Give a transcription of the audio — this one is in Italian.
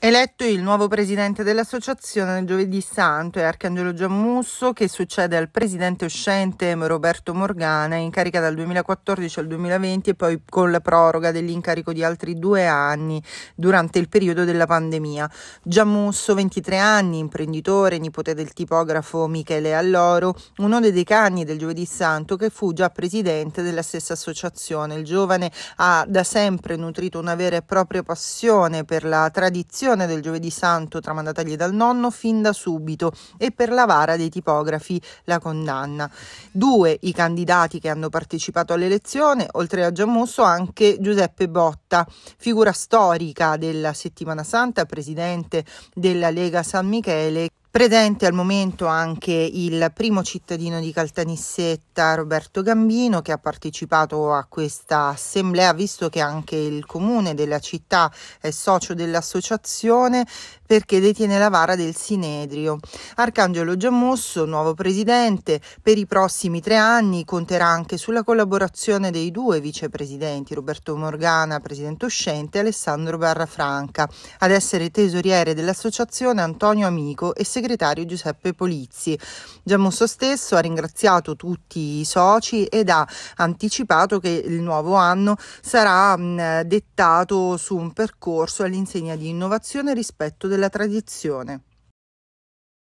Eletto il nuovo presidente dell'associazione Giovedì Santo è Arcangelo Giammusso che succede al presidente uscente Roberto Morgana in carica dal 2014 al 2020 e poi con la proroga dell'incarico di altri due anni durante il periodo della pandemia. Giammusso, 23 anni, imprenditore, nipote del tipografo Michele Alloro, uno dei decani del Giovedì Santo che fu già presidente della stessa associazione. Il giovane ha da sempre nutrito una vera e propria passione per la tradizione celebrazione del giovedì santo tramandatagli dal nonno fin da subito e per la vara dei tipografi la condanna. Due i candidati che hanno partecipato all'elezione, oltre a Giammusso anche Giuseppe Botta, figura storica della settimana santa, presidente della Lega San Michele Presente al momento anche il primo cittadino di Caltanissetta, Roberto Gambino, che ha partecipato a questa assemblea, visto che anche il comune della città è socio dell'associazione perché detiene la vara del Sinedrio. Arcangelo Giammosso, nuovo presidente, per i prossimi tre anni conterà anche sulla collaborazione dei due vicepresidenti, Roberto Morgana, presidente uscente, e Alessandro Barrafranca. Ad essere tesoriere dell'associazione Antonio Amico e segretario Giuseppe Polizzi. Giammusso stesso ha ringraziato tutti i soci ed ha anticipato che il nuovo anno sarà mm, dettato su un percorso all'insegna di innovazione e rispetto della tradizione.